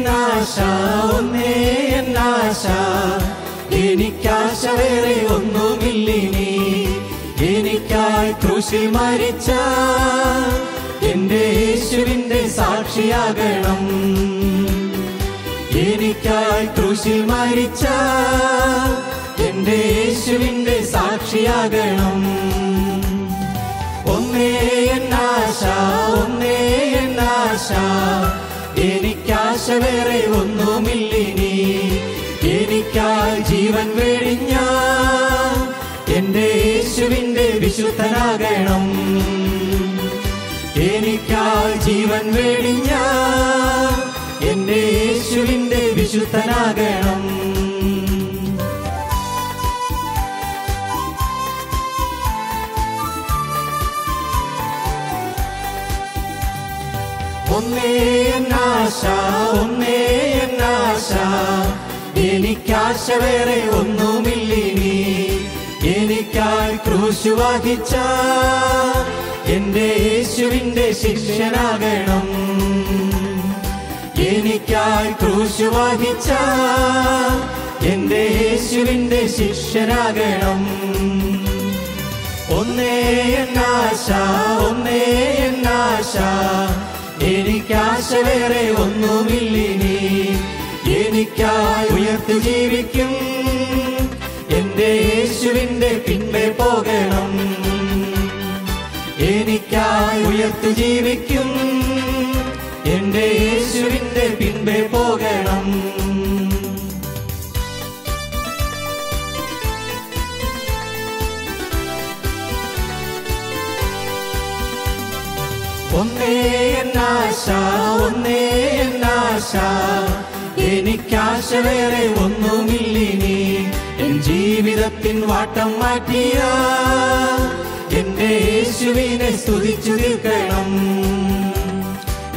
എന്നാശ ഒന്നേ എന്നാശ എനിക്കാശ വേറെ ഒന്നുമില്ലിനി എനിക്കായി കൃഷി മരിച്ച എന്റെ യേശുവിന്റെ സാക്ഷിയാകണം എനിക്കായി കൃഷി മരിച്ച എന്റെ യേശുവിന്റെ സാക്ഷിയാകണം ഒന്നേ എന്നാശ ഒന്നേ എന്നാശ എനിക്കാശ വേറെ ഒന്നുമില്ലിനി എനിക്കാ ജീവൻ വെടിഞ്ഞ എന്റെ യേശുവിന്റെ വിശുദ്ധനാകണം എനിക്കാ ജീവൻ വെടിഞ്ഞ എന്റെ യേശുവിന്റെ വിശുദ്ധനാകണം ഒന്നേ എന്നാശ ഒന്നേ എനിക്കാശ വേറെ ഒന്നുമില്ലിനി എനിക്കായി ക്രൂശു വഹിച്ച എന്റെ യേശുവിന്റെ ശിഷ്യനാകണം എനിക്കായി ക്രൂശു വഹിച്ച എന്റെ യേശുവിന്റെ ശിഷ്യനാകണം ഒന്നേ എന്നാശ ഒന്നേ എന്നാശ എനിക്കാശ ഒന്നുമില്ലിനി എനിക്കായി ഉയർത്തി ജീവിക്കും എന്റെ യേശുവിന്റെ പിന്നെ പോകണം എനിക്കായി ഉയർത്തി ജീവിക്കും എന്റെ യേശുവിന്റെ പിന്നെ പോകണം ഒന്നേ എന്നാശ ഒന്നേ എന്നാശ എനിക്കാശ വേറെ ഒന്നുമില്ലിനി എൻ ജീവിതത്തിൻ വാട്ടം മാറ്റിയ എന്റെ യേശുവിനെ സ്തുതിച്ചു തീർക്കണം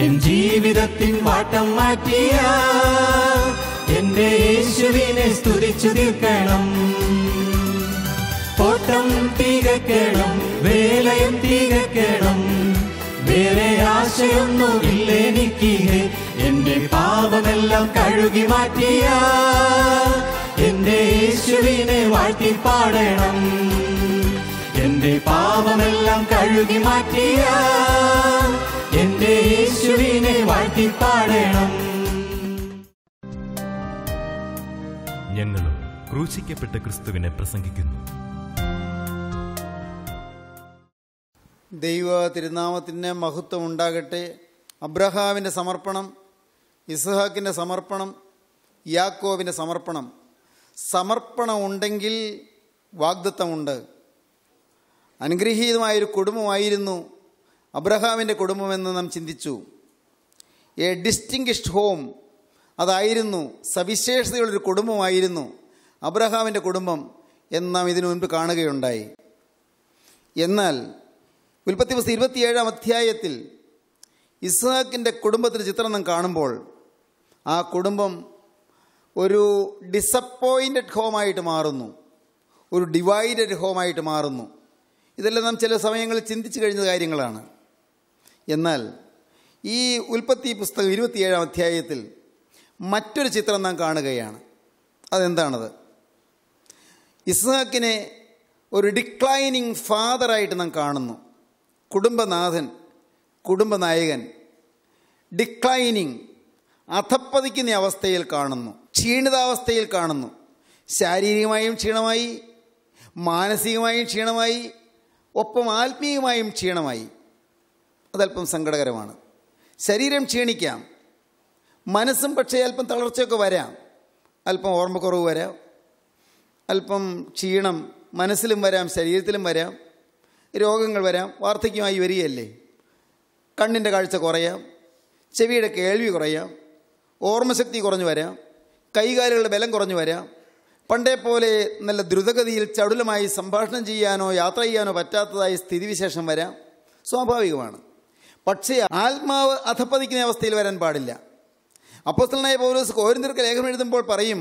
എൻ ജീവിതത്തിൻ വാട്ടം മാറ്റിയ എന്റെ യേശുവിനെ സ്തുതിച്ചു തീർക്കണം ഓട്ടം തികക്കണം വേലയും തികക്കണം വേറെ ആശയൊന്നുമില്ല എനിക്ക് എന്റെ പാപമെല്ലാം കഴുകി മാറ്റിയ എന്റെ യേശുവിനെ വാഴ്ത്തി പാടണം എന്റെ പാപമെല്ലാം കഴുകി മാറ്റിയ എന്റെ യേശുവിനെ വാഴ്ത്തി പാടണം ഞങ്ങളും ക്രൂശിക്കപ്പെട്ട ക്രിസ്തുവിനെ പ്രസംഗിക്കുന്നു ദൈവ തിരുനാമത്തിന് മഹത്വം ഉണ്ടാകട്ടെ അബ്രഹാമിൻ്റെ സമർപ്പണം ഇസ്ഹാക്കിൻ്റെ സമർപ്പണം യാക്കോവിൻ്റെ സമർപ്പണം സമർപ്പണം ഉണ്ടെങ്കിൽ വാഗ്ദത്തമുണ്ട് അനുഗ്രഹീതമായൊരു കുടുംബമായിരുന്നു അബ്രഹാമിൻ്റെ കുടുംബമെന്ന് നാം ചിന്തിച്ചു എ ഡിസ്റ്റിങ്ഷ്ഡ് ഹോം അതായിരുന്നു സവിശേഷതയുള്ളൊരു കുടുംബമായിരുന്നു അബ്രഹാമിൻ്റെ കുടുംബം എന്ന് നാം ഇതിനു മുൻപ് കാണുകയുണ്ടായി എന്നാൽ ഉൽപ്പത്തി പുസ്തകം ഇരുപത്തിയേഴാം അധ്യായത്തിൽ ഇസ്ഹാക്കിൻ്റെ കുടുംബത്തിൻ്റെ ചിത്രം നാം കാണുമ്പോൾ ആ കുടുംബം ഒരു ഡിസപ്പോയിൻറ്റഡ് ഹോമായിട്ട് മാറുന്നു ഒരു ഡിവൈഡഡ് ഹോമായിട്ട് മാറുന്നു ഇതെല്ലാം നാം ചില സമയങ്ങളിൽ ചിന്തിച്ചു കഴിഞ്ഞ കാര്യങ്ങളാണ് എന്നാൽ ഈ ഉൽപ്പത്തി പുസ്തകം ഇരുപത്തിയേഴാം അധ്യായത്തിൽ മറ്റൊരു ചിത്രം നാം കാണുകയാണ് അതെന്താണത് ഇസ്ഹാക്കിനെ ഒരു ഡിക്ലൈനിങ് ഫാദറായിട്ട് നാം കാണുന്നു കുടുംബനാഥൻ കുടുംബനായകൻ ഡിക്ലൈനിങ് അധപ്പതിക്കുന്ന അവസ്ഥയിൽ കാണുന്നു ക്ഷീണിതാവസ്ഥയിൽ കാണുന്നു ശാരീരികമായും ക്ഷീണമായി മാനസികമായും ക്ഷീണമായി ഒപ്പം ആത്മീയമായും ക്ഷീണമായി അതല്പം സങ്കടകരമാണ് ശരീരം ക്ഷീണിക്കാം മനസ്സും പക്ഷേ അല്പം തളർച്ചയൊക്കെ വരാം അല്പം ഓർമ്മക്കുറവ് വരാം അല്പം ക്ഷീണം മനസ്സിലും വരാം ശരീരത്തിലും വരാം രോഗങ്ങൾ വരാം വാർദ്ധക്യമായി വരികയല്ലേ കണ്ണിൻ്റെ കാഴ്ച കുറയാം ചെവിയുടെ കേൾവി കുറയാം ഓർമ്മശക്തി കുറഞ്ഞു വരാം കൈകാലുകളുടെ ബലം കുറഞ്ഞു വരാം പണ്ടേ പോലെ നല്ല ദ്രുതഗതിയിൽ ചടുലമായി സംഭാഷണം ചെയ്യാനോ യാത്ര ചെയ്യാനോ പറ്റാത്തതായി സ്ഥിതിവിശേഷം വരാം സ്വാഭാവികമാണ് പക്ഷേ ആത്മാവ് അധപ്പതിക്കുന്ന അവസ്ഥയിൽ വരാൻ പാടില്ല അപ്പോസ്തലനായ പൗലോസ് കോരിന്തർക്ക് ലേഖനം എഴുതുമ്പോൾ പറയും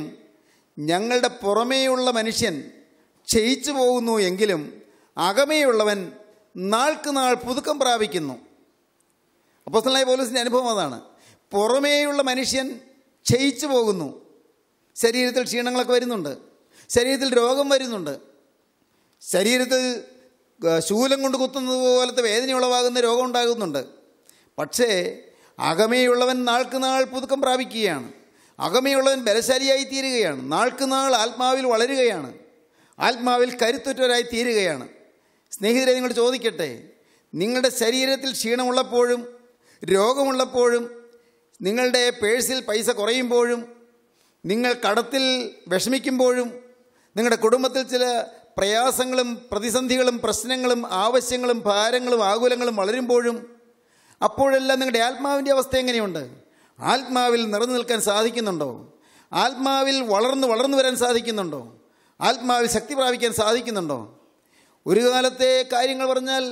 ഞങ്ങളുടെ പുറമേയുള്ള മനുഷ്യൻ ക്ഷയിച്ചു പോകുന്നു എങ്കിലും അകമേയുള്ളവൻ നാൾക്ക് നാൾ പുതുക്കം പ്രാപിക്കുന്നു അപ്പോസ്തലായ പോലീസിൻ്റെ അനുഭവം അതാണ് പുറമേയുള്ള മനുഷ്യൻ ക്ഷയിച്ചു പോകുന്നു ശരീരത്തിൽ ക്ഷീണങ്ങളൊക്കെ വരുന്നുണ്ട് ശരീരത്തിൽ രോഗം വരുന്നുണ്ട് ശരീരത്തിൽ ശൂലം കൊണ്ട് കുത്തുന്നത് പോലത്തെ വേദന ഉളവാകുന്ന രോഗം ഉണ്ടാകുന്നുണ്ട് പക്ഷേ അകമേയുള്ളവൻ നാൾക്ക് നാൾ പുതുക്കം പ്രാപിക്കുകയാണ് അകമേയുള്ളവൻ ബലശാലിയായി തീരുകയാണ് നാൾക്ക് നാൾ ആത്മാവിൽ വളരുകയാണ് ആത്മാവിൽ കരുത്തുറ്റവരായി തീരുകയാണ് സ്നേഹിതരെ നിങ്ങൾ ചോദിക്കട്ടെ നിങ്ങളുടെ ശരീരത്തിൽ ക്ഷീണമുള്ളപ്പോഴും രോഗമുള്ളപ്പോഴും നിങ്ങളുടെ പേഴ്സിൽ പൈസ കുറയുമ്പോഴും നിങ്ങൾ കടത്തിൽ വിഷമിക്കുമ്പോഴും നിങ്ങളുടെ കുടുംബത്തിൽ ചില പ്രയാസങ്ങളും പ്രതിസന്ധികളും പ്രശ്നങ്ങളും ആവശ്യങ്ങളും ഭാരങ്ങളും ആകുലങ്ങളും വളരുമ്പോഴും അപ്പോഴെല്ലാം നിങ്ങളുടെ ആത്മാവിൻ്റെ അവസ്ഥ എങ്ങനെയുണ്ട് ആത്മാവിൽ നിറഞ്ഞു നിൽക്കാൻ സാധിക്കുന്നുണ്ടോ ആത്മാവിൽ വളർന്നു വളർന്നു വരാൻ സാധിക്കുന്നുണ്ടോ ആത്മാവിൽ ശക്തി പ്രാപിക്കാൻ സാധിക്കുന്നുണ്ടോ ഒരു കാലത്തെ കാര്യങ്ങൾ പറഞ്ഞാൽ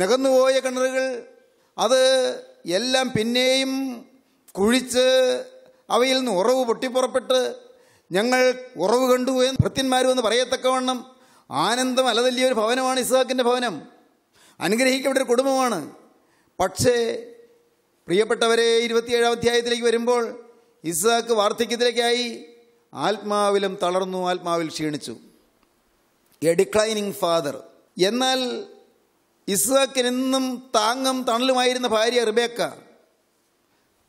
നികന്നുപോയ കിണറുകൾ അത് എല്ലാം പിന്നെയും കുഴിച്ച് അവയിൽ നിന്ന് ഉറവ് പൊട്ടിപ്പുറപ്പെട്ട് ഞങ്ങൾ ഉറവ് കണ്ടു എന്ന് ഭൃത്യന്മാരും എന്ന് പറയത്തക്കവണ്ണം ആനന്ദം അലതല്ലിയ ഒരു ഭവനമാണ് ഇസാക്കിൻ്റെ ഭവനം അനുഗ്രഹിക്കപ്പെട്ട ഒരു കുടുംബമാണ് പക്ഷേ പ്രിയപ്പെട്ടവരെ ഇരുപത്തിയേഴാം അധ്യായത്തിലേക്ക് വരുമ്പോൾ ഇസാക്ക് വാർദ്ധക്യത്തിലേക്കായി ആത്മാവിലും തളർന്നു ആത്മാവിൽ ക്ഷീണിച്ചു എ ഡിക്ലൈനിങ് ഫാദർ എന്നാൽ ഇസ്ഹാക്കിനെന്നും താങ്ങും തണലുമായിരുന്ന ഭാര്യ റിബേക്ക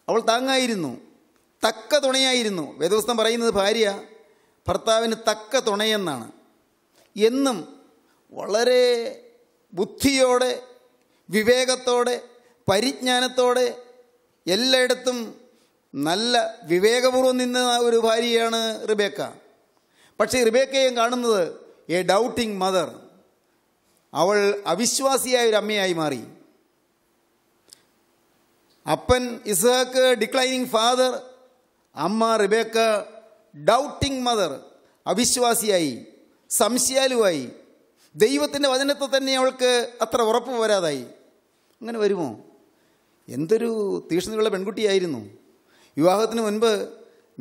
അവൾ താങ്ങായിരുന്നു തക്ക തുണയായിരുന്നു വേദവസ്തം പറയുന്നത് ഭാര്യ ഭർത്താവിന് തക്ക തുണയെന്നാണ് എന്നും വളരെ ബുദ്ധിയോടെ വിവേകത്തോടെ പരിജ്ഞാനത്തോടെ എല്ലായിടത്തും നല്ല വിവേകപൂർവ്വം നിന്ന ഒരു ഭാര്യയാണ് റിബേക്ക പക്ഷേ റിബേക്കയും കാണുന്നത് എ ഡൗട്ടിങ് മദർ അവൾ അവിശ്വാസിയായ ഒരു അമ്മയായി മാറി അപ്പൻ ഇസഹക്ക് ഡിക്ലൈനിങ് ഫാദർ അമ്മ റിബേക്ക ഡൗട്ടിങ് മദർ അവിശ്വാസിയായി സംശയാലുവായി ദൈവത്തിൻ്റെ വചനത്തെ തന്നെ അവൾക്ക് അത്ര ഉറപ്പ് പോരാതായി അങ്ങനെ വരുമോ എന്തൊരു തീഷ്ണതയുള്ള പെൺകുട്ടിയായിരുന്നു വിവാഹത്തിന് മുൻപ്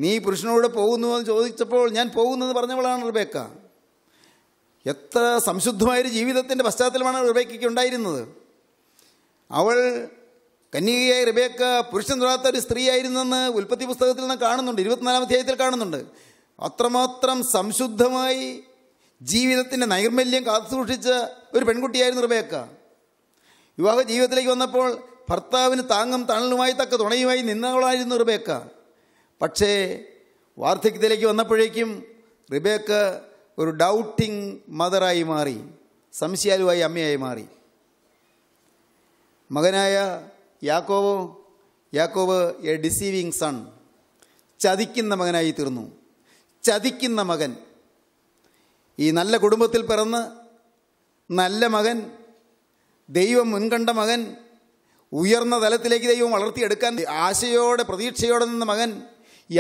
നീ പുരുഷനോട് പോകുന്നുവെന്ന് ചോദിച്ചപ്പോൾ ഞാൻ എന്ന് പറഞ്ഞവളാണ് റിബേക്ക എത്ര സംശുദ്ധമായൊരു ജീവിതത്തിൻ്റെ പശ്ചാത്തലമാണ് റിബേക്കയ്ക്ക് ഉണ്ടായിരുന്നത് അവൾ കന്യകയായി റിബേക്ക പുരുഷൻ തൊഴാത്ത ഒരു സ്ത്രീയായിരുന്നെന്ന് ഉൽപ്പത്തി പുസ്തകത്തിൽ നിന്ന് കാണുന്നുണ്ട് ഇരുപത്തിനാലാം അധ്യായത്തിൽ കാണുന്നുണ്ട് അത്രമാത്രം സംശുദ്ധമായി ജീവിതത്തിൻ്റെ നൈർമല്യം കാത്തുസൂക്ഷിച്ച ഒരു പെൺകുട്ടിയായിരുന്നു റിബേക്ക വിവാഹ ജീവിതത്തിലേക്ക് വന്നപ്പോൾ ഭർത്താവിന് താങ്ങും തണലുമായി തക്ക തുണയുമായി നിന്നവളായിരുന്നു റിബേക്ക പക്ഷേ വാർദ്ധക്യത്തിലേക്ക് വന്നപ്പോഴേക്കും റിബേക്ക ഒരു ഡൗട്ടിങ് മദറായി മാറി സംശയാലുവായി അമ്മയായി മാറി മകനായ യാക്കോവോ യാക്കോവ് എ ഡിസീവിങ് സൺ ചതിക്കുന്ന മകനായി തീർന്നു ചതിക്കുന്ന മകൻ ഈ നല്ല കുടുംബത്തിൽ പിറന്ന് നല്ല മകൻ ദൈവം മുൻകണ്ട മകൻ ഉയർന്ന തലത്തിലേക്ക് ദൈവം വളർത്തിയെടുക്കാൻ ആശയോടെ പ്രതീക്ഷയോടെ നിന്ന മകൻ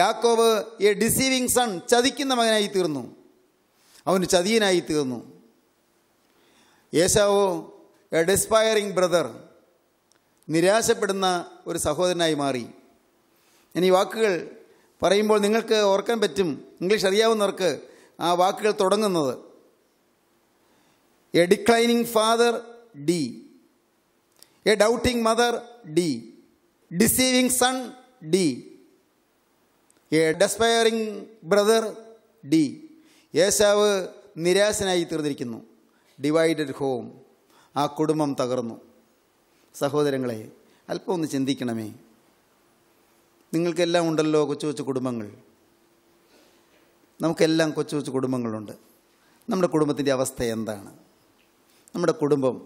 യാക്കോവ് എ ഡിസീവിങ് സൺ ചതിക്കുന്ന മകനായി തീർന്നു അവന് ചതിയനായി തീർന്നു യേശാവോ എ ഡെസ്പയറിംഗ് ബ്രദർ നിരാശപ്പെടുന്ന ഒരു സഹോദരനായി മാറി ഞാൻ ഈ വാക്കുകൾ പറയുമ്പോൾ നിങ്ങൾക്ക് ഓർക്കാൻ പറ്റും ഇംഗ്ലീഷ് അറിയാവുന്നവർക്ക് ആ വാക്കുകൾ തുടങ്ങുന്നത് a declining father D a doubting mother D deceiving son D a despairing brother D ഏസാവ് നിരാശനായി തീർന്നിരിക്കുന്നു ഡിവൈഡഡ് ഹോം ആ കുടുംബം തകർന്നു സഹോദരങ്ങളെ അല്പം ഒന്ന് ചിന്തിക്കണമേ നിങ്ങൾക്കെല്ലാം ഉണ്ടല്ലോ കൊച്ചു കൊച്ചു കുടുംബങ്ങൾ നമുക്കെല്ലാം കൊച്ചു കൊച്ചു കുടുംബങ്ങളുണ്ട് നമ്മുടെ കുടുംബത്തിൻ്റെ അവസ്ഥ എന്താണ് നമ്മുടെ കുടുംബം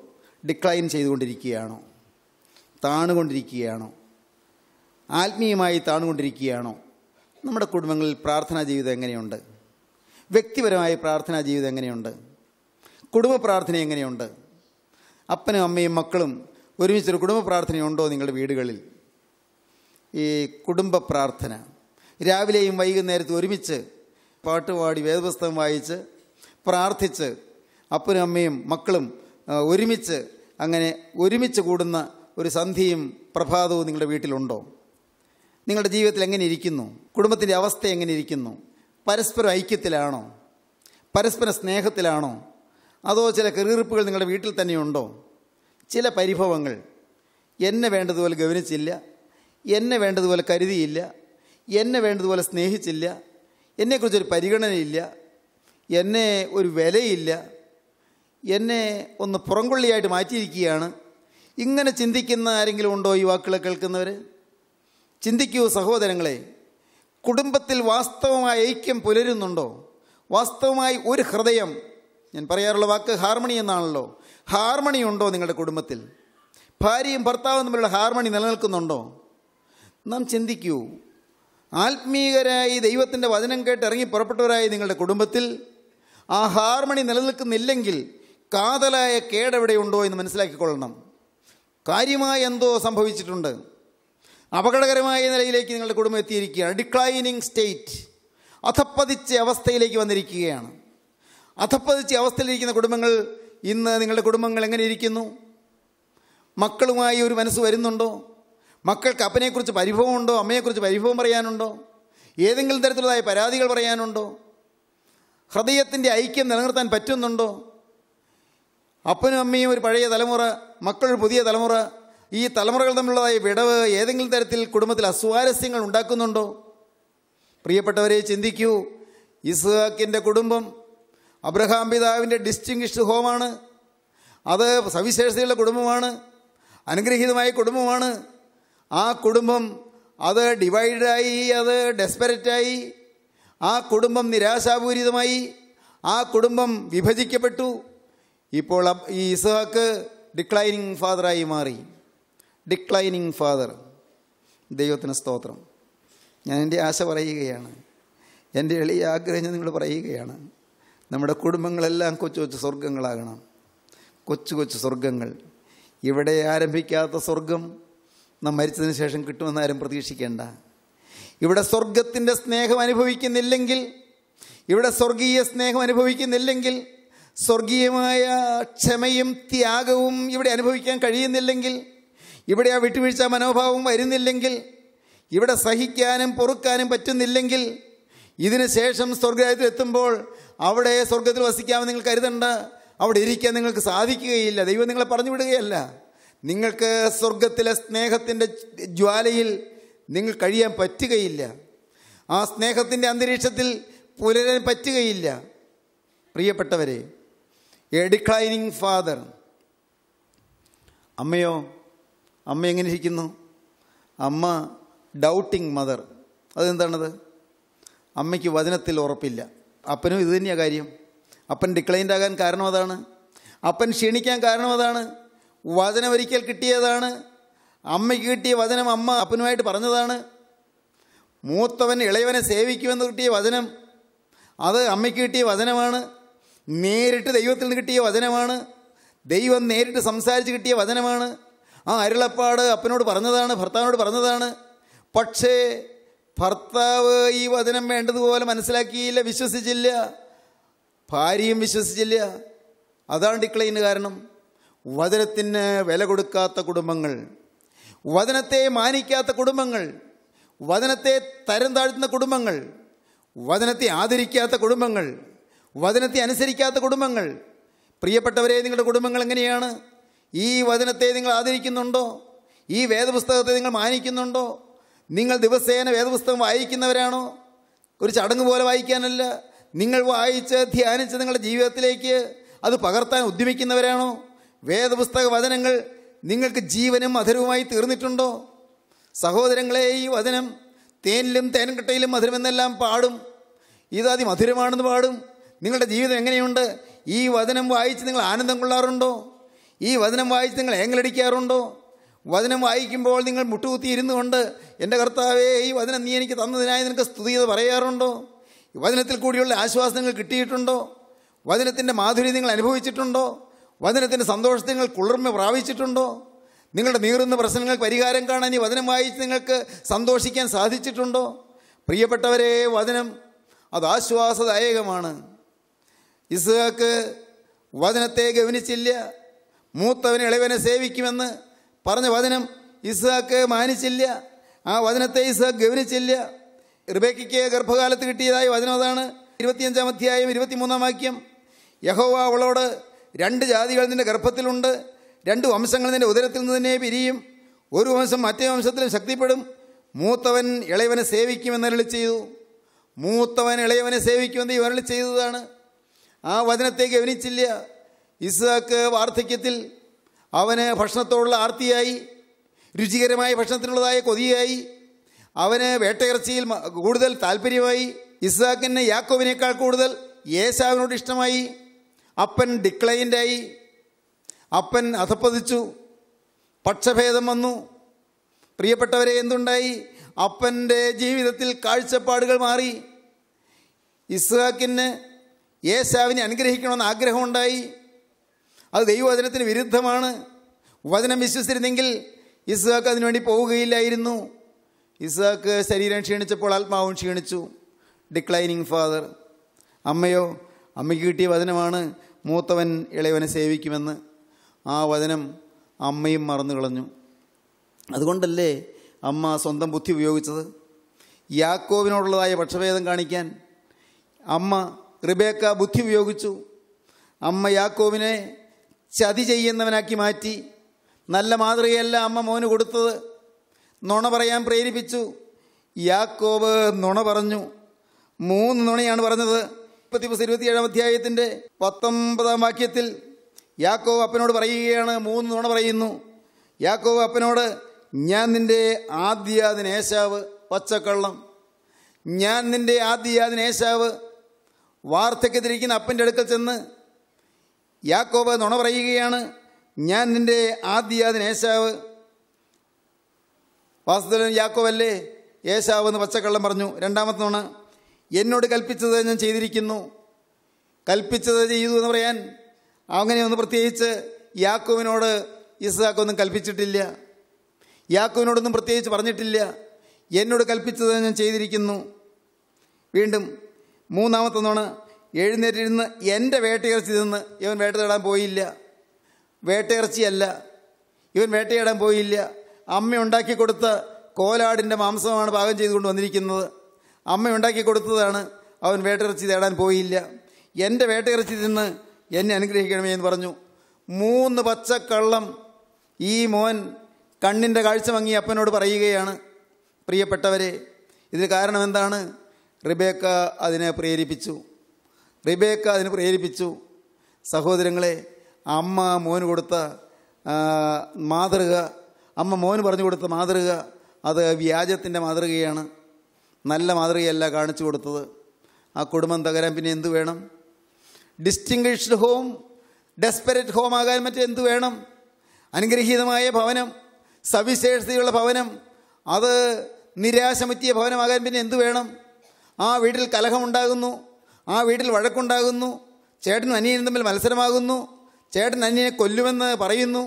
ഡിക്ലൈൻ ചെയ്തുകൊണ്ടിരിക്കുകയാണോ താണുകൊണ്ടിരിക്കുകയാണോ ആത്മീയമായി താണുകൊണ്ടിരിക്കുകയാണോ നമ്മുടെ കുടുംബങ്ങളിൽ പ്രാർത്ഥനാ ജീവിതം എങ്ങനെയുണ്ട് വ്യക്തിപരമായ പ്രാർത്ഥനാ ജീവിതം എങ്ങനെയുണ്ട് കുടുംബ പ്രാർത്ഥന എങ്ങനെയുണ്ട് അപ്പനും അമ്മയും മക്കളും ഒരുമിച്ചൊരു കുടുംബ പ്രാർത്ഥനയുണ്ടോ നിങ്ങളുടെ വീടുകളിൽ ഈ കുടുംബ പ്രാർത്ഥന രാവിലെയും വൈകുന്നേരത്തും ഒരുമിച്ച് പാട്ടുപാടി വേദപുസ്തകം വായിച്ച് പ്രാർത്ഥിച്ച് അപ്പനും അമ്മയും മക്കളും ഒരുമിച്ച് അങ്ങനെ ഒരുമിച്ച് കൂടുന്ന ഒരു സന്ധിയും പ്രഭാതവും നിങ്ങളുടെ വീട്ടിലുണ്ടോ നിങ്ങളുടെ ജീവിതത്തിൽ എങ്ങനെ ഇരിക്കുന്നു കുടുംബത്തിൻ്റെ അവസ്ഥ എങ്ങനെ ഇരിക്കുന്നു പരസ്പര ഐക്യത്തിലാണോ പരസ്പര സ്നേഹത്തിലാണോ അതോ ചില കെറിയിറുപ്പുകൾ നിങ്ങളുടെ വീട്ടിൽ തന്നെയുണ്ടോ ചില പരിഭവങ്ങൾ എന്നെ വേണ്ടതുപോലെ ഗൗനിച്ചില്ല എന്നെ വേണ്ടതുപോലെ കരുതിയില്ല എന്നെ വേണ്ടതുപോലെ സ്നേഹിച്ചില്ല എന്നെക്കുറിച്ചൊരു പരിഗണനയില്ല എന്നെ ഒരു വിലയില്ല എന്നെ ഒന്ന് പുറംകൊള്ളിയായിട്ട് മാറ്റിയിരിക്കുകയാണ് ഇങ്ങനെ ചിന്തിക്കുന്ന ആരെങ്കിലും ഉണ്ടോ ഈ വാക്കുകളെ കേൾക്കുന്നവർ ചിന്തിക്കൂ സഹോദരങ്ങളെ കുടുംബത്തിൽ വാസ്തവമായ ഐക്യം പുലരുന്നുണ്ടോ വാസ്തവമായി ഒരു ഹൃദയം ഞാൻ പറയാറുള്ള വാക്ക് ഹാർമണി എന്നാണല്ലോ ഹാർമണി ഉണ്ടോ നിങ്ങളുടെ കുടുംബത്തിൽ ഭാര്യയും ഭർത്താവും തമ്മിലുള്ള ഹാർമണി നിലനിൽക്കുന്നുണ്ടോ നാം ചിന്തിക്കൂ ആത്മീയരായി ദൈവത്തിൻ്റെ വചനം കേട്ട് ഇറങ്ങി പുറപ്പെട്ടവരായി നിങ്ങളുടെ കുടുംബത്തിൽ ആ ഹാർമണി നിലനിൽക്കുന്നില്ലെങ്കിൽ കാതലായ കേടെവിടെയുണ്ടോ എന്ന് മനസ്സിലാക്കിക്കൊള്ളണം കാര്യമായ എന്തോ സംഭവിച്ചിട്ടുണ്ട് അപകടകരമായ നിലയിലേക്ക് നിങ്ങളുടെ കുടുംബം എത്തിയിരിക്കുകയാണ് ഡിക്ലൈനിങ് സ്റ്റേറ്റ് അധപ്പതിച്ച അവസ്ഥയിലേക്ക് വന്നിരിക്കുകയാണ് അധപ്പതിച്ച അവസ്ഥയിലിരിക്കുന്ന കുടുംബങ്ങൾ ഇന്ന് നിങ്ങളുടെ കുടുംബങ്ങൾ എങ്ങനെ ഇരിക്കുന്നു മക്കളുമായി ഒരു മനസ്സ് വരുന്നുണ്ടോ മക്കൾക്ക് അപ്പനെക്കുറിച്ച് പരിഭവമുണ്ടോ അമ്മയെക്കുറിച്ച് പരിഭവം പറയാനുണ്ടോ ഏതെങ്കിലും തരത്തിലുള്ളതായ പരാതികൾ പറയാനുണ്ടോ ഹൃദയത്തിൻ്റെ ഐക്യം നിലനിർത്താൻ പറ്റുന്നുണ്ടോ അപ്പനും അമ്മയും ഒരു പഴയ തലമുറ മക്കൾ പുതിയ തലമുറ ഈ തലമുറകൾ തമ്മിലുള്ളതായ വിടവ് ഏതെങ്കിലും തരത്തിൽ കുടുംബത്തിൽ അസ്വാരസ്യങ്ങൾ ഉണ്ടാക്കുന്നുണ്ടോ പ്രിയപ്പെട്ടവരെ ചിന്തിക്കൂ ഇസ്ഹാക്കിൻ്റെ കുടുംബം അബ്രഹാം പിതാവിൻ്റെ ഡിസ്റ്റിങ്ഷ്ഡ് ഹോമാണ് അത് സവിശേഷതയുള്ള കുടുംബമാണ് അനുഗ്രഹീതമായ കുടുംബമാണ് ആ കുടുംബം അത് ഡിവൈഡായി അത് ഡെസ്പെറേറ്റായി ആ കുടുംബം നിരാശാപൂരിതമായി ആ കുടുംബം വിഭജിക്കപ്പെട്ടു ഇപ്പോൾ ഈ ഇസ്ഹാക്ക് ഡിക്ലൈനിങ് ഫാദറായി മാറി ഡിക്ലൈനിങ് ഫാദർ ദൈവത്തിന് സ്തോത്രം ഞാൻ എൻ്റെ ആശ പറയുകയാണ് എൻ്റെ എളിയ ആഗ്രഹം ഞാൻ നിങ്ങൾ പറയുകയാണ് നമ്മുടെ കുടുംബങ്ങളെല്ലാം കൊച്ചു കൊച്ചു സ്വർഗങ്ങളാകണം കൊച്ചു കൊച്ചു സ്വർഗങ്ങൾ ഇവിടെ ആരംഭിക്കാത്ത സ്വർഗം നാം മരിച്ചതിന് ശേഷം കിട്ടുമെന്ന് ആരും പ്രതീക്ഷിക്കേണ്ട ഇവിടെ സ്വർഗത്തിൻ്റെ സ്നേഹം അനുഭവിക്കുന്നില്ലെങ്കിൽ ഇവിടെ സ്വർഗീയ സ്നേഹം അനുഭവിക്കുന്നില്ലെങ്കിൽ സ്വർഗീയമായ ക്ഷമയും ത്യാഗവും ഇവിടെ അനുഭവിക്കാൻ കഴിയുന്നില്ലെങ്കിൽ ഇവിടെ ആ വിട്ടുവീഴ്ച മനോഭാവം വരുന്നില്ലെങ്കിൽ ഇവിടെ സഹിക്കാനും പൊറുക്കാനും പറ്റുന്നില്ലെങ്കിൽ ഇതിന് ശേഷം സ്വർഗരാജ്യത്തിൽ എത്തുമ്പോൾ അവിടെ സ്വർഗത്തിൽ വസിക്കാമെന്ന് നിങ്ങൾ കരുതണ്ട അവിടെ ഇരിക്കാൻ നിങ്ങൾക്ക് സാധിക്കുകയില്ല ദൈവം നിങ്ങളെ പറഞ്ഞു വിടുകയല്ല നിങ്ങൾക്ക് സ്വർഗത്തിലെ സ്നേഹത്തിൻ്റെ ജ്വാലയിൽ നിങ്ങൾ കഴിയാൻ പറ്റുകയില്ല ആ സ്നേഹത്തിൻ്റെ അന്തരീക്ഷത്തിൽ പുലരാൻ പറ്റുകയില്ല പ്രിയപ്പെട്ടവരെ എ ഡിക്ലൈനിങ് ഫാദർ അമ്മയോ അമ്മ എങ്ങനെ ഇരിക്കുന്നു അമ്മ ഡൗട്ടിങ് മദർ അതെന്താണത് അമ്മയ്ക്ക് വചനത്തിൽ ഉറപ്പില്ല അപ്പനും ഇത് തന്നെയാണ് കാര്യം അപ്പൻ ഡിക്ലൈൻഡ് ആകാൻ കാരണം അതാണ് അപ്പൻ ക്ഷീണിക്കാൻ കാരണം അതാണ് വചനം ഒരിക്കൽ കിട്ടിയതാണ് അമ്മയ്ക്ക് കിട്ടിയ വചനം അമ്മ അപ്പനുമായിട്ട് പറഞ്ഞതാണ് മൂത്തവൻ ഇളയവനെ സേവിക്കുമെന്ന് കിട്ടിയ വചനം അത് അമ്മയ്ക്ക് കിട്ടിയ വചനമാണ് നേരിട്ട് ദൈവത്തിൽ നിന്ന് കിട്ടിയ വചനമാണ് ദൈവം നേരിട്ട് സംസാരിച്ച് കിട്ടിയ വചനമാണ് ആ അരുളപ്പാട് അപ്പനോട് പറഞ്ഞതാണ് ഭർത്താവിനോട് പറഞ്ഞതാണ് പക്ഷേ ഭർത്താവ് ഈ വചനം വേണ്ടതുപോലെ മനസ്സിലാക്കിയില്ല വിശ്വസിച്ചില്ല ഭാര്യയും വിശ്വസിച്ചില്ല അതാണ് ഡിക്ലൈന് കാരണം വചനത്തിന് വില കൊടുക്കാത്ത കുടുംബങ്ങൾ വചനത്തെ മാനിക്കാത്ത കുടുംബങ്ങൾ വചനത്തെ തരം താഴ്ത്തുന്ന കുടുംബങ്ങൾ വചനത്തെ ആദരിക്കാത്ത കുടുംബങ്ങൾ വചനത്തെ അനുസരിക്കാത്ത കുടുംബങ്ങൾ പ്രിയപ്പെട്ടവരെ നിങ്ങളുടെ കുടുംബങ്ങൾ എങ്ങനെയാണ് ഈ വചനത്തെ നിങ്ങൾ ആദരിക്കുന്നുണ്ടോ ഈ വേദപുസ്തകത്തെ നിങ്ങൾ മാനിക്കുന്നുണ്ടോ നിങ്ങൾ ദിവസേന വേദപുസ്തകം വായിക്കുന്നവരാണോ ഒരു ചടങ്ങ് പോലെ വായിക്കാനല്ല നിങ്ങൾ വായിച്ച് ധ്യാനിച്ച് നിങ്ങളുടെ ജീവിതത്തിലേക്ക് അത് പകർത്താൻ ഉദ്യമിക്കുന്നവരാണോ വേദപുസ്തക വചനങ്ങൾ നിങ്ങൾക്ക് ജീവനും മധുരവുമായി തീർന്നിട്ടുണ്ടോ സഹോദരങ്ങളെ ഈ വചനം തേനിലും തേൻകട്ടയിലും മധുരമെന്നെല്ലാം പാടും ഇതാതി മധുരമാണെന്ന് പാടും നിങ്ങളുടെ ജീവിതം എങ്ങനെയുണ്ട് ഈ വചനം വായിച്ച് നിങ്ങൾ ആനന്ദം കൊള്ളാറുണ്ടോ ഈ വചനം വായിച്ച് നിങ്ങൾ ഏങ്ങലടിക്കാറുണ്ടോ വചനം വായിക്കുമ്പോൾ നിങ്ങൾ മുട്ടുകുത്തി കൊണ്ട് എൻ്റെ കർത്താവേ ഈ വചനം നീ എനിക്ക് തന്നതിനായി നിനക്ക് സ്തുതി ചെയ്ത് പറയാറുണ്ടോ വചനത്തിൽ കൂടിയുള്ള ആശ്വാസം നിങ്ങൾ കിട്ടിയിട്ടുണ്ടോ വചനത്തിൻ്റെ മാധുര്യം നിങ്ങൾ അനുഭവിച്ചിട്ടുണ്ടോ വചനത്തിൻ്റെ സന്തോഷത്തെ നിങ്ങൾ കുളിർമ പ്രാപിച്ചിട്ടുണ്ടോ നിങ്ങളുടെ നീറുന്ന പ്രശ്നങ്ങൾക്ക് പരിഹാരം കാണാൻ ഈ വചനം വായിച്ച് നിങ്ങൾക്ക് സന്തോഷിക്കാൻ സാധിച്ചിട്ടുണ്ടോ പ്രിയപ്പെട്ടവരെ വചനം അത് ആശ്വാസദായകമാണ് ഇസ്ഹാക്ക് വചനത്തെ ഗവനിച്ചില്ല മൂത്തവന് ഇളയവനെ സേവിക്കുമെന്ന് പറഞ്ഞ വചനം ഇസ്ഹാക്ക് മാനിച്ചില്ല ആ വചനത്തെ ഇസ്ഹാക്ക് ഗവനിച്ചില്ല റിബേക്കിക്ക് ഗർഭകാലത്ത് കിട്ടിയതായ വചനം അതാണ് ഇരുപത്തിയഞ്ചാം അധ്യായം ഇരുപത്തിമൂന്നാം വാക്യം യഹോവ അവളോട് രണ്ട് ജാതികൾ നിൻ്റെ ഗർഭത്തിലുണ്ട് രണ്ട് വംശങ്ങൾ നിൻ്റെ ഉദരത്തിൽ നിന്ന് തന്നെ പിരിയും ഒരു വംശം മറ്റേ വംശത്തിലും ശക്തിപ്പെടും മൂത്തവൻ ഇളയവനെ സേവിക്കുമെന്ന് അരളി ചെയ്തു മൂത്തവൻ ഇളയവനെ സേവിക്കുമെന്ന് ഈ അരളി ചെയ്തതാണ് ആ വചനത്തെ ഗവനിച്ചില്ല ഇസാക്ക് വാർദ്ധക്യത്തിൽ അവന് ഭക്ഷണത്തോടുള്ള ആർത്തിയായി രുചികരമായ ഭക്ഷണത്തിനുള്ളതായ കൊതിയായി അവന് വേട്ടയിറച്ചിയിൽ കൂടുതൽ താല്പര്യമായി ഇസാക്കിന് യാക്കോവിനേക്കാൾ കൂടുതൽ യേശാവിനോട് ഇഷ്ടമായി അപ്പൻ ഡിക്ലൈൻ്റായി അപ്പൻ അധപ്പതിച്ചു പക്ഷഭേദം വന്നു പ്രിയപ്പെട്ടവരെ എന്തുണ്ടായി അപ്പൻ്റെ ജീവിതത്തിൽ കാഴ്ചപ്പാടുകൾ മാറി ഇസ്ഹാക്കിന് യേശാവിനെ അനുഗ്രഹിക്കണമെന്ന് ആഗ്രഹമുണ്ടായി അത് ദൈവവചനത്തിന് വിരുദ്ധമാണ് വചനം വിശ്വസിച്ചിരുന്നെങ്കിൽ ഇസാക്ക് അതിനുവേണ്ടി പോവുകയില്ലായിരുന്നു ഇസാക്ക് ശരീരം ക്ഷീണിച്ചപ്പോൾ ആത്മാവും ക്ഷീണിച്ചു ഡിക്ലൈനിങ് ഫാദർ അമ്മയോ അമ്മയ്ക്ക് കിട്ടിയ വചനമാണ് മൂത്തവൻ ഇളയവനെ സേവിക്കുമെന്ന് ആ വചനം അമ്മയും മറന്നു കളഞ്ഞു അതുകൊണ്ടല്ലേ അമ്മ സ്വന്തം ബുദ്ധി ഉപയോഗിച്ചത് യാക്കോവിനോടുള്ളതായ പക്ഷഭേദം കാണിക്കാൻ അമ്മ റിബേക്ക ബുദ്ധി ഉപയോഗിച്ചു അമ്മ യാക്കോവിനെ ചതി ചെയ്യുന്നവനാക്കി മാറ്റി നല്ല മാതൃകയല്ല അമ്മ മോന് കൊടുത്തത് നുണ പറയാൻ പ്രേരിപ്പിച്ചു യാക്കോബ് നുണ പറഞ്ഞു മൂന്ന് നുണയാണ് പറഞ്ഞത് മുപ്പത്തി ഇരുപത്തിയേഴാം അധ്യായത്തിൻ്റെ പത്തൊമ്പതാം വാക്യത്തിൽ യാക്കോവ് അപ്പനോട് പറയുകയാണ് മൂന്ന് നുണ പറയുന്നു യാക്കോവ് അപ്പനോട് ഞാൻ നിൻ്റെ ആദ്യാദിനേശാവ് പച്ചക്കള്ളം ഞാൻ നിൻ്റെ ആദ്യാദിനേശാവ് വാർദ്ധക്യത്തിരിക്കുന്ന അപ്പൻ്റെ അടുക്കൽ ചെന്ന് യാക്കോബ് നുണ പറയുകയാണ് ഞാൻ നിൻ്റെ ആദ്യാത് ഏശാവ് വാസ്തുവൻ യാക്കോബ് അല്ലേ ഏശാവ് എന്ന് പച്ചക്കള്ളം പറഞ്ഞു രണ്ടാമത്തെ നുണ എന്നോട് കൽപ്പിച്ചത് ഞാൻ ചെയ്തിരിക്കുന്നു കൽപ്പിച്ചത് ചെയ്തു എന്ന് പറയാൻ അങ്ങനെയൊന്ന് പ്രത്യേകിച്ച് യാക്കോവിനോട് ഇസാക്കൊന്നും കൽപ്പിച്ചിട്ടില്ല യാക്കോവിനോടൊന്നും പ്രത്യേകിച്ച് പറഞ്ഞിട്ടില്ല എന്നോട് കൽപ്പിച്ചത് ഞാൻ ചെയ്തിരിക്കുന്നു വീണ്ടും മൂന്നാമത്തെ നുണ എഴുന്നേറ്റിരുന്ന് എൻ്റെ വേട്ടയിറച്ചി നിന്ന് ഇവൻ വേട്ട തേടാൻ പോയില്ല വേട്ടയിറച്ചിയല്ല ഇവൻ വേട്ടയിടാൻ പോയില്ല അമ്മ ഉണ്ടാക്കി കൊടുത്ത കോലാടിൻ്റെ മാംസമാണ് പാകം ചെയ്തുകൊണ്ട് വന്നിരിക്കുന്നത് അമ്മ ഉണ്ടാക്കി കൊടുത്തതാണ് അവൻ വേട്ടയിറച്ചി തേടാൻ പോയില്ല എൻ്റെ വേട്ടയിറച്ചി നിന്ന് എന്നെ അനുഗ്രഹിക്കണമേ എന്ന് പറഞ്ഞു മൂന്ന് പച്ചക്കള്ളം ഈ മോൻ കണ്ണിൻ്റെ കാഴ്ച മങ്ങി അപ്പനോട് പറയുകയാണ് പ്രിയപ്പെട്ടവരെ ഇതിന് കാരണം എന്താണ് റിബേക്ക അതിനെ പ്രേരിപ്പിച്ചു റിബേക്ക അതിന് പ്രേരിപ്പിച്ചു സഹോദരങ്ങളെ അമ്മ മോന് കൊടുത്ത മാതൃക അമ്മ മോന് പറഞ്ഞു കൊടുത്ത മാതൃക അത് വ്യാജത്തിൻ്റെ മാതൃകയാണ് നല്ല മാതൃകയല്ല കാണിച്ചു കൊടുത്തത് ആ കുടുംബം തകരാൻ പിന്നെ എന്തു വേണം ഡിസ്റ്റിങ്ഷ്ഡ് ഹോം ഡെസ്പെറേറ്റ് ഹോം ആകാൻ എന്തു വേണം അനുഗ്രഹീതമായ ഭവനം സവിശേഷതയുള്ള ഭവനം അത് നിരാശമെത്തിയ ഭവനമാകാൻ പിന്നെ എന്തു വേണം ആ വീട്ടിൽ കലഹമുണ്ടാകുന്നു ആ വീട്ടിൽ വഴക്കുണ്ടാകുന്നു ചേട്ടനും അനിയനും തമ്മിൽ മത്സരമാകുന്നു ചേട്ടൻ അനിയനെ കൊല്ലുമെന്ന് പറയുന്നു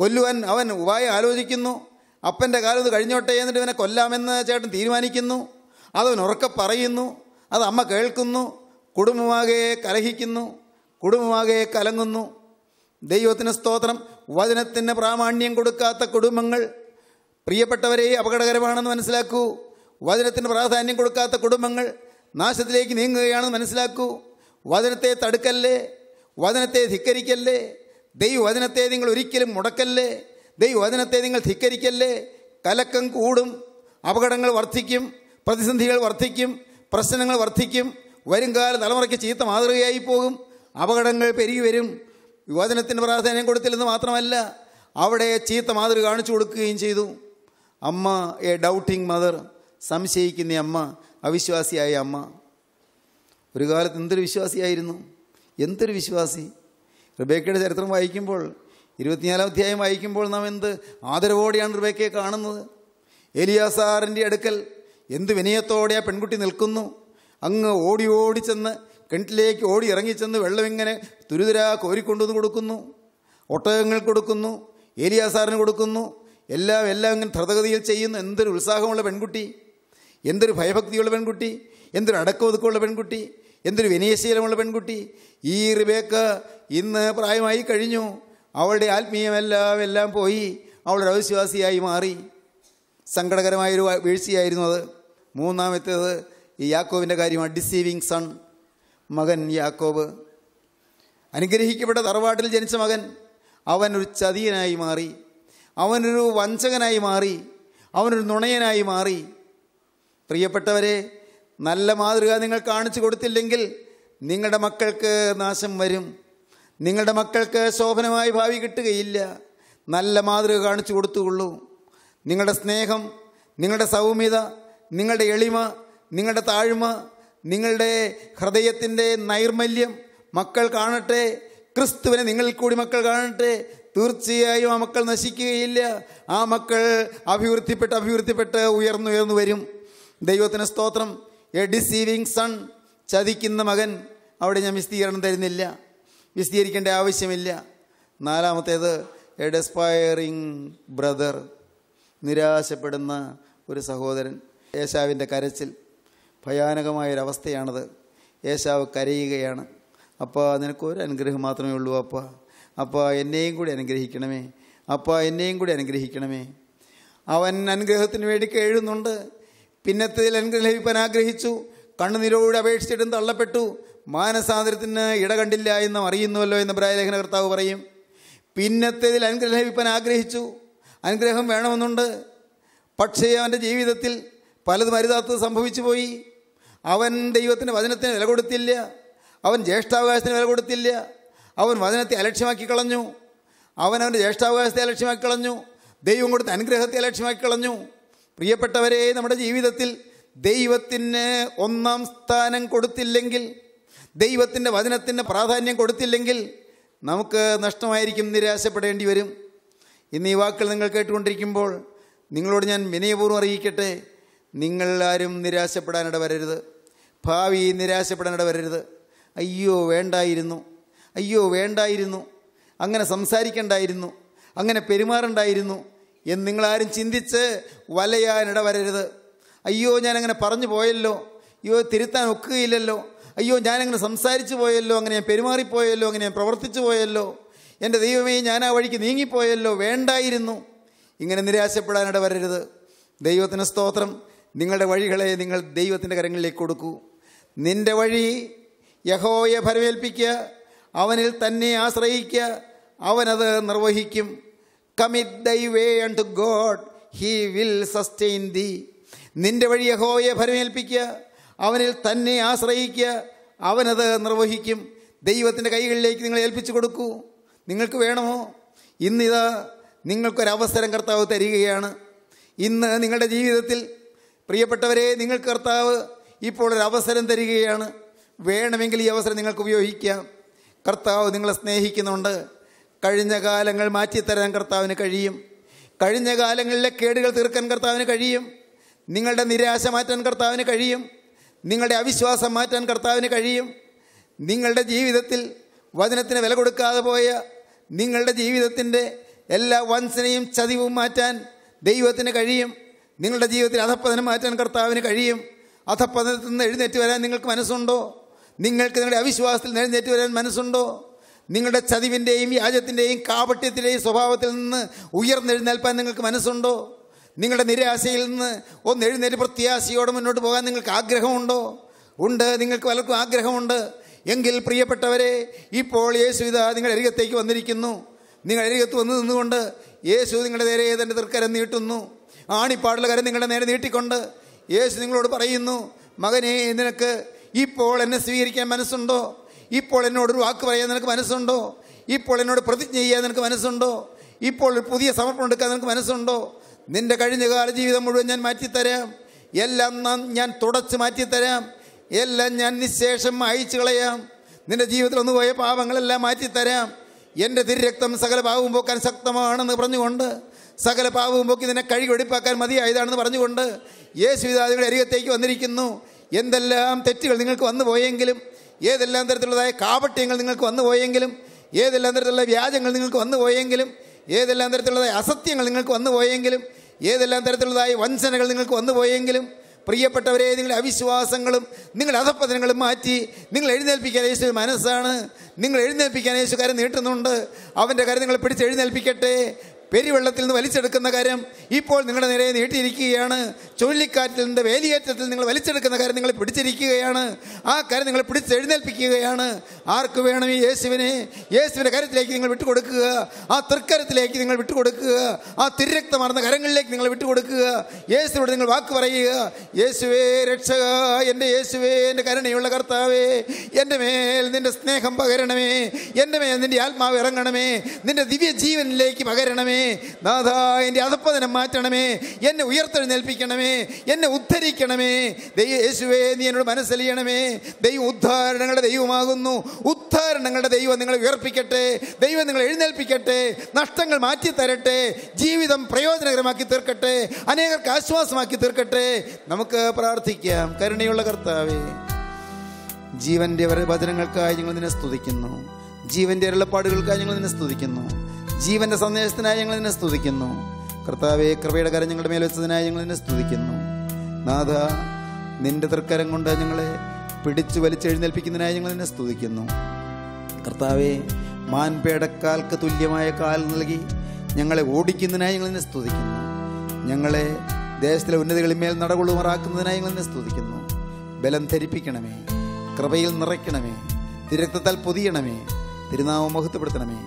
കൊല്ലുവാൻ അവൻ ഉപായം ആലോചിക്കുന്നു അപ്പൻ്റെ കാലം ഇത് കഴിഞ്ഞോട്ടെ എന്നിട്ട് ഇവനെ കൊല്ലാമെന്ന് ചേട്ടൻ തീരുമാനിക്കുന്നു അതവൻ ഉറക്കെ പറയുന്നു അത് അമ്മ കേൾക്കുന്നു കുടുംബമാകെ കലഹിക്കുന്നു കുടുംബമാകെ കലങ്ങുന്നു ദൈവത്തിന് സ്തോത്രം വചനത്തിന് പ്രാമാണ്യം കൊടുക്കാത്ത കുടുംബങ്ങൾ പ്രിയപ്പെട്ടവരെ അപകടകരമാണെന്ന് മനസ്സിലാക്കൂ വചനത്തിന് പ്രാധാന്യം കൊടുക്കാത്ത കുടുംബങ്ങൾ നാശത്തിലേക്ക് നീങ്ങുകയാണെന്ന് മനസ്സിലാക്കൂ വചനത്തെ തടുക്കല്ലേ വചനത്തെ ധിക്കരിക്കല്ലേ ദൈവവചനത്തെ നിങ്ങൾ ഒരിക്കലും മുടക്കല്ലേ ദൈവവചനത്തെ നിങ്ങൾ ധിക്കരിക്കല്ലേ കലക്കം കൂടും അപകടങ്ങൾ വർദ്ധിക്കും പ്രതിസന്ധികൾ വർദ്ധിക്കും പ്രശ്നങ്ങൾ വർദ്ധിക്കും വരുംകാല തലമുറയ്ക്ക് ചീത്ത മാതൃകയായി പോകും അപകടങ്ങൾ പെരുകി വരും യുവജനത്തിന് പ്രാധാന്യം കൊടുത്തില്ലെന്ന് മാത്രമല്ല അവിടെ ചീത്ത മാതൃക കാണിച്ചു കൊടുക്കുകയും ചെയ്തു അമ്മ എ ഡൗട്ടിങ് മദർ സംശയിക്കുന്ന അമ്മ അവിശ്വാസിയായ അമ്മ ഒരു കാലത്ത് എന്തൊരു വിശ്വാസിയായിരുന്നു എന്തൊരു വിശ്വാസി റിബേക്കയുടെ ചരിത്രം വായിക്കുമ്പോൾ ഇരുപത്തിനാലാം അധ്യായം വായിക്കുമ്പോൾ നാം എന്ത് ആദരവോടെയാണ് റിബേക്കയെ കാണുന്നത് ഏലിയാസാറിൻ്റെ അടുക്കൽ എന്ത് വിനയത്തോടെ ആ പെൺകുട്ടി നിൽക്കുന്നു അങ്ങ് ഓടി ഓടി ചെന്ന് കിണറ്റിലേക്ക് ഓടി ഇറങ്ങിച്ചെന്ന് വെള്ളമിങ്ങനെ തുരുതുരാ കോരിക്കൊണ്ടുവന്ന് കൊടുക്കുന്നു ഒട്ടകങ്ങൾ കൊടുക്കുന്നു ഏലിയാസാറിന് കൊടുക്കുന്നു എല്ലാം എല്ലാം ഇങ്ങനെ ധ്രതഗതിയിൽ ചെയ്യുന്നു എന്തൊരു ഉത്സാഹമുള്ള പെൺകുട്ടി എന്തൊരു ഭയഭക്തിയുള്ള പെൺകുട്ടി എന്തൊരു അടക്കം ഒതുക്കമുള്ള പെൺകുട്ടി എന്തൊരു വിനയശീലമുള്ള പെൺകുട്ടി ഈ റിബേക്ക് ഇന്ന് പ്രായമായി കഴിഞ്ഞു അവളുടെ ആത്മീയമെല്ലാം എല്ലാം പോയി അവളൊരു അവിശ്വാസിയായി മാറി സങ്കടകരമായൊരു വീഴ്ചയായിരുന്നു അത് മൂന്നാമത്തേത് ഈ യാക്കോവിൻ്റെ കാര്യമാണ് ഡിസീവിങ് സൺ മകൻ യാക്കോബ് അനുഗ്രഹിക്കപ്പെട്ട തറവാട്ടിൽ ജനിച്ച മകൻ അവൻ ഒരു ചതിയനായി മാറി അവനൊരു വഞ്ചകനായി മാറി അവനൊരു നുണയനായി മാറി പ്രിയപ്പെട്ടവരെ നല്ല മാതൃക നിങ്ങൾ കാണിച്ചു കൊടുത്തില്ലെങ്കിൽ നിങ്ങളുടെ മക്കൾക്ക് നാശം വരും നിങ്ങളുടെ മക്കൾക്ക് ശോഭനമായി ഭാവി കിട്ടുകയില്ല നല്ല മാതൃക കാണിച്ചു കൊടുത്തുകൊള്ളൂ നിങ്ങളുടെ സ്നേഹം നിങ്ങളുടെ സൗമ്യത നിങ്ങളുടെ എളിമ നിങ്ങളുടെ താഴ്മ നിങ്ങളുടെ ഹൃദയത്തിൻ്റെ നൈർമല്യം മക്കൾ കാണട്ടെ ക്രിസ്തുവിനെ നിങ്ങളിൽ കൂടി മക്കൾ കാണട്ടെ തീർച്ചയായും ആ മക്കൾ നശിക്കുകയില്ല ആ മക്കൾ അഭിവൃദ്ധിപ്പെട്ട് അഭിവൃദ്ധിപ്പെട്ട് ഉയർന്നുയർന്നു വരും ദൈവത്തിന് സ്തോത്രം എ ഡിസീവിങ് സൺ ചതിക്കുന്ന മകൻ അവിടെ ഞാൻ വിശദീകരണം തരുന്നില്ല വിശദീകരിക്കേണ്ട ആവശ്യമില്ല നാലാമത്തേത് എ ഡെസ്പയറിങ് ബ്രദർ നിരാശപ്പെടുന്ന ഒരു സഹോദരൻ യേശാവിൻ്റെ കരച്ചിൽ ഭയാനകമായൊരവസ്ഥയാണത് യേശാവ് കരയുകയാണ് അപ്പോൾ നിനക്കൊരു അനുഗ്രഹം മാത്രമേ ഉള്ളൂ അപ്പ അപ്പോൾ എന്നെയും കൂടി അനുഗ്രഹിക്കണമേ അപ്പോൾ എന്നെയും കൂടി അനുഗ്രഹിക്കണമേ അവൻ അനുഗ്രഹത്തിന് വേണ്ടി കേഴുന്നുണ്ട് പിന്നത്തതിൽ അനുഗ്രഹിപ്പാൻ ആഗ്രഹിച്ചു കണ്ണുനീരോട് അപേക്ഷിച്ചിട്ടും തള്ളപ്പെട്ടു മാനസാന്തരത്തിന് ഇട കണ്ടില്ല എന്നും അറിയുന്നുവല്ലോ എന്ന് പ്രായലേഖന കർത്താവ് പറയും പിന്നത്തതിൽ അനുഗ്രഹിപ്പാൻ ആഗ്രഹിച്ചു അനുഗ്രഹം വേണമെന്നുണ്ട് പക്ഷേ അവൻ്റെ ജീവിതത്തിൽ പലതും അരുതാത്തത് സംഭവിച്ചു പോയി അവൻ ദൈവത്തിൻ്റെ വചനത്തിന് വില കൊടുത്തില്ല അവൻ ജ്യേഷ്ഠാവകാശത്തിന് വില കൊടുത്തില്ല അവൻ വചനത്തെ അലക്ഷ്യമാക്കി കളഞ്ഞു അവൻ അവൻ്റെ ജ്യേഷ്ഠാവകാശത്തെ അലക്ഷ്യമാക്കി കളഞ്ഞു ദൈവം കൊടുത്ത അനുഗ്രഹത്തെ അലക്ഷ്യമാക്കി കളഞ്ഞു പ്രിയപ്പെട്ടവരെ നമ്മുടെ ജീവിതത്തിൽ ദൈവത്തിന് ഒന്നാം സ്ഥാനം കൊടുത്തില്ലെങ്കിൽ ദൈവത്തിൻ്റെ വചനത്തിന് പ്രാധാന്യം കൊടുത്തില്ലെങ്കിൽ നമുക്ക് നഷ്ടമായിരിക്കും നിരാശപ്പെടേണ്ടി വരും ഇന്ന് ഈ വാക്കുകൾ നിങ്ങൾ കേട്ടുകൊണ്ടിരിക്കുമ്പോൾ നിങ്ങളോട് ഞാൻ വിനയപൂർവ്വം അറിയിക്കട്ടെ നിങ്ങളാരും നിരാശപ്പെടാനിട വരരുത് ഭാവി നിരാശപ്പെടാനിട വരരുത് അയ്യോ വേണ്ടായിരുന്നു അയ്യോ വേണ്ടായിരുന്നു അങ്ങനെ സംസാരിക്കണ്ടായിരുന്നു അങ്ങനെ പെരുമാറണ്ടായിരുന്നു എന്ന് നിങ്ങളാരും ചിന്തിച്ച് വലയാനിട വരരുത് അയ്യോ ഞാനങ്ങനെ പറഞ്ഞു പോയല്ലോ അയ്യോ തിരുത്താൻ ഒക്കുകയില്ലല്ലോ അയ്യോ ഞാനങ്ങനെ സംസാരിച്ചു പോയല്ലോ അങ്ങനെ ഞാൻ പെരുമാറിപ്പോയല്ലോ അങ്ങനെ ഞാൻ പ്രവർത്തിച്ചു പോയല്ലോ എൻ്റെ ദൈവമേ ഞാൻ ആ വഴിക്ക് നീങ്ങിപ്പോയല്ലോ വേണ്ടായിരുന്നു ഇങ്ങനെ നിരാശപ്പെടാനിട വരരുത് ദൈവത്തിന് സ്തോത്രം നിങ്ങളുടെ വഴികളെ നിങ്ങൾ ദൈവത്തിൻ്റെ കരങ്ങളിലേക്ക് കൊടുക്കൂ നിന്റെ വഴി യഹോയെ ഫരമേൽപ്പിക്കുക അവനിൽ തന്നെ ആശ്രയിക്കുക അവനത് നിർവഹിക്കും commit thy way and to God he will sustain the നിന്റെ വഴി യഹോവയെ ഭരമേൽപ്പിക്കുക അവനിൽ തന്നെ ആശ്രയിക്കുക അവനത് നിർവഹിക്കും ദൈവത്തിൻ്റെ കൈകളിലേക്ക് നിങ്ങൾ ഏൽപ്പിച്ചു കൊടുക്കൂ നിങ്ങൾക്ക് വേണമോ ഇന്നിതാ നിങ്ങൾക്കൊരവസരം കർത്താവ് തരികയാണ് ഇന്ന് നിങ്ങളുടെ ജീവിതത്തിൽ പ്രിയപ്പെട്ടവരെ നിങ്ങൾക്ക് കർത്താവ് ഇപ്പോൾ ഒരു അവസരം തരികയാണ് വേണമെങ്കിൽ ഈ അവസരം നിങ്ങൾക്ക് ഉപയോഗിക്കാം കർത്താവ് നിങ്ങളെ സ്നേഹിക്കുന്നുണ്ട് കഴിഞ്ഞ കാലങ്ങൾ മാറ്റിത്തരാൻ കർത്താവിന് കഴിയും കഴിഞ്ഞ കാലങ്ങളിലെ കേടുകൾ തീർക്കാൻ കർത്താവിന് കഴിയും നിങ്ങളുടെ നിരാശ മാറ്റാൻ കർത്താവിന് കഴിയും നിങ്ങളുടെ അവിശ്വാസം മാറ്റാൻ കർത്താവിന് കഴിയും നിങ്ങളുടെ ജീവിതത്തിൽ വചനത്തിന് വില കൊടുക്കാതെ പോയ നിങ്ങളുടെ ജീവിതത്തിൻ്റെ എല്ലാ വൻസനയും ചതിവും മാറ്റാൻ ദൈവത്തിന് കഴിയും നിങ്ങളുടെ ജീവിതത്തിൽ അധപ്പതനം മാറ്റാൻ കർത്താവിന് കഴിയും അധപ്പതനത്തിൽ നിന്ന് എഴുന്നേറ്റ് വരാൻ നിങ്ങൾക്ക് മനസ്സുണ്ടോ നിങ്ങൾക്ക് നിങ്ങളുടെ അവിശ്വാസത്തിൽ എഴുന്നേറ്റ് വരാൻ മനസ്സുണ്ടോ നിങ്ങളുടെ ചതിവിൻ്റെയും വ്യാജത്തിൻ്റെയും കാപട്യത്തിൻ്റെയും സ്വഭാവത്തിൽ നിന്ന് ഉയർന്നെഴുന്നേൽപ്പാൻ നിങ്ങൾക്ക് മനസ്സുണ്ടോ നിങ്ങളുടെ നിരാശയിൽ നിന്ന് ഒന്ന് എഴുന്നേറ്റ് പ്രത്യാശയോടെ മുന്നോട്ട് പോകാൻ നിങ്ങൾക്ക് ആഗ്രഹമുണ്ടോ ഉണ്ട് നിങ്ങൾക്ക് പലർക്കും ആഗ്രഹമുണ്ട് എങ്കിൽ പ്രിയപ്പെട്ടവരെ ഇപ്പോൾ യേശു ഇതാ നിങ്ങളുടെ അരികത്തേക്ക് വന്നിരിക്കുന്നു നിങ്ങൾ അരികത്ത് വന്ന് നിന്നുകൊണ്ട് യേശു നിങ്ങളുടെ നേരെ ഏതെൻ്റെ തൃക്കരം നീട്ടുന്നു ആണിപ്പാടുള്ള കരം നിങ്ങളുടെ നേരെ നീട്ടിക്കൊണ്ട് യേശു നിങ്ങളോട് പറയുന്നു മകനെ നിനക്ക് ഇപ്പോൾ എന്നെ സ്വീകരിക്കാൻ മനസ്സുണ്ടോ ഇപ്പോൾ എന്നോട് ഒരു വാക്ക് പറയാൻ നിനക്ക് മനസ്സുണ്ടോ ഇപ്പോൾ എന്നോട് പ്രതിജ്ഞ ചെയ്യാൻ നിനക്ക് മനസ്സുണ്ടോ ഇപ്പോൾ ഒരു പുതിയ സമർപ്പണം എടുക്കാൻ നിനക്ക് മനസ്സുണ്ടോ നിന്റെ കാല ജീവിതം മുഴുവൻ ഞാൻ മാറ്റിത്തരാം എല്ലാം ഞാൻ തുടച്ച് മാറ്റിത്തരാം എല്ലാം ഞാൻ നിശേഷം അയച്ചു കളയാം നിന്റെ ജീവിതത്തിൽ ഒന്ന് പോയ പാപങ്ങളെല്ലാം മാറ്റിത്തരാം എൻ്റെ തിരക്തം സകല പാവവും പോക്കാൻ ശക്തമാണെന്ന് പറഞ്ഞുകൊണ്ട് സകല പാവവും പോക്കി നിന്നെ കഴുകി വെടിപ്പാക്കാൻ മതിയായതാണെന്ന് പറഞ്ഞുകൊണ്ട് യേശുവിതാദികളുടെ അരികത്തേക്ക് വന്നിരിക്കുന്നു എന്തെല്ലാം തെറ്റുകൾ നിങ്ങൾക്ക് വന്നു പോയെങ്കിലും ഏതെല്ലാം തരത്തിലുള്ളതായ കാപട്യങ്ങൾ നിങ്ങൾക്ക് വന്നു പോയെങ്കിലും ഏതെല്ലാം തരത്തിലുള്ള വ്യാജങ്ങൾ നിങ്ങൾക്ക് വന്നു പോയെങ്കിലും ഏതെല്ലാം തരത്തിലുള്ളതായ അസത്യങ്ങൾ നിങ്ങൾക്ക് വന്നു പോയെങ്കിലും ഏതെല്ലാം തരത്തിലുള്ളതായ വഞ്ചനകൾ നിങ്ങൾക്ക് വന്നു പോയെങ്കിലും പ്രിയപ്പെട്ടവരെ നിങ്ങളുടെ അവിശ്വാസങ്ങളും നിങ്ങളുടെ അധപ്പതനങ്ങളും മാറ്റി നിങ്ങൾ എഴുന്നേൽപ്പിക്കാൻ യേശു മനസ്സാണ് നിങ്ങൾ എഴുന്നേൽപ്പിക്കാൻ യേശുകാരൻ നീട്ടുന്നുണ്ട് അവൻ്റെ കാര്യം നിങ്ങൾ പിടിച്ച് എഴുന്നേൽപ്പിക്കട്ടെ പെരുവെള്ളത്തിൽ നിന്ന് വലിച്ചെടുക്കുന്ന കാര്യം ഇപ്പോൾ നിങ്ങളുടെ നിരയെ നീട്ടിയിരിക്കുകയാണ് ചുഴലിക്കാറ്റിൽ നിന്ന് വേലിയേറ്റത്തിൽ നിങ്ങൾ വലിച്ചെടുക്കുന്ന കാര്യം നിങ്ങൾ പിടിച്ചിരിക്കുകയാണ് ആ കാര്യം നിങ്ങൾ പിടിച്ചെഴുന്നേൽപ്പിക്കുകയാണ് ആർക്ക് വേണം ഈ യേശുവിനെ യേശുവിൻ്റെ കരത്തിലേക്ക് നിങ്ങൾ വിട്ടുകൊടുക്കുക ആ തൃക്കരത്തിലേക്ക് നിങ്ങൾ വിട്ടുകൊടുക്കുക ആ തിരക്തമാർന്ന കരങ്ങളിലേക്ക് നിങ്ങൾ വിട്ടുകൊടുക്കുക യേശുവിനോട് നിങ്ങൾ വാക്ക് പറയുക യേശുവേ രക്ഷക എൻ്റെ യേശുവേ എൻ്റെ കരുണയുള്ള കർത്താവേ എൻ്റെ മേൽ നിൻ്റെ സ്നേഹം പകരണമേ എൻ്റെ മേൽ നിൻ്റെ ആത്മാവ് ഇറങ്ങണമേ നിൻ്റെ ദിവ്യ ജീവനിലേക്ക് പകരണമേ മാറ്റണമേ നാഥ എൻ്റെ അധപ്പതനം മാറ്റണമേ എന്നെ ഉയർത്തെഴുന്നേൽപ്പിക്കണമേ എന്നെ ഉദ്ധരിക്കണമേ ദൈവ യേശുവേ നീ എന്നോട് മനസ്സലിയണമേ ദൈവം ഉദ്ധാരണങ്ങളുടെ ദൈവമാകുന്നു ഉദ്ധാരണങ്ങളുടെ ദൈവം നിങ്ങളെ ഉയർപ്പിക്കട്ടെ ദൈവം നിങ്ങളെ എഴുന്നേൽപ്പിക്കട്ടെ നഷ്ടങ്ങൾ മാറ്റി തരട്ടെ ജീവിതം പ്രയോജനകരമാക്കി തീർക്കട്ടെ അനേകർക്ക് ആശ്വാസമാക്കി തീർക്കട്ടെ നമുക്ക് പ്രാർത്ഥിക്കാം കരുണയുള്ള കർത്താവേ ജീവന്റെ വചനങ്ങൾക്കായി ഞങ്ങൾ നിന്നെ സ്തുതിക്കുന്നു ജീവന്റെ ഇരുളപ്പാടുകൾക്കായി ഞങ്ങൾ നിന്നെ സ്തുതിക്കുന്നു ജീവന്റെ സന്ദേശത്തിനായി ഞങ്ങൾ നിന്നെ സ്തുതിക്കുന്നു കർത്താവെ കൃപയുടെ കരം ഞങ്ങളുടെ മേൽ വെച്ചതിനായി ഞങ്ങൾ നിന്നെ സ്തുതിക്കുന്നു നാഥ നിന്റെ തൃക്കരം കൊണ്ട് ഞങ്ങളെ പിടിച്ചു വലിച്ചെഴുന്നേൽപ്പിക്കുന്നതിനായി ഞങ്ങൾ നിന്നെ സ്തുതിക്കുന്നു കർത്താവെ മാൻപേടക്കാൽക്ക് തുല്യമായ കാൽ നൽകി ഞങ്ങളെ ഓടിക്കുന്നതിനായി ഞങ്ങൾ നിന്നെ സ്തുതിക്കുന്നു ഞങ്ങളെ ദേശത്തിലെ ഉന്നതികളിന്മേൽ നടകൊള്ളുമാറാക്കുന്നതിനായി ഞങ്ങൾ നിന്നെ സ്തുതിക്കുന്നു ബലം ധരിപ്പിക്കണമേ കൃപയിൽ നിറയ്ക്കണമേ തിരക്തത്താൽ പൊതിയണമേ തിരുനാമം മഹത്വപ്പെടുത്തണമേ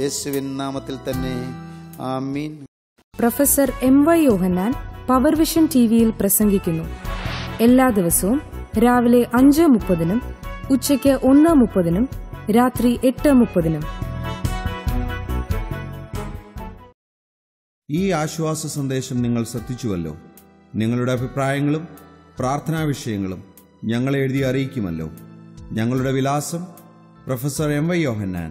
യേശുവിൻ നാമത്തിൽ തന്നെ ആമീൻ professor M Y Yohannan power vision T വിയിൽ പ്രസംഗിക്കുന്നു എല്ലാ ദിവസവും രാവിലെ അഞ്ച് മുപ്പതിനും ഉച്ചയ്ക്ക് ഒന്ന് മുപ്പതിനും രാത്രി എട്ട് മുപ്പതിനും ഈ ആശ്വാസ സന്ദേശം നിങ്ങൾ ശ്രദ്ധിച്ചുവല്ലോ നിങ്ങളുടെ അഭിപ്രായങ്ങളും പ്രാർത്ഥനാ വിഷയങ്ങളും ഞങ്ങളെ എഴുതി അറിയിക്കുമല്ലോ ഞങ്ങളുടെ വിലാസം പ്രൊഫസർ എം വൈ യോഹന്നാൻ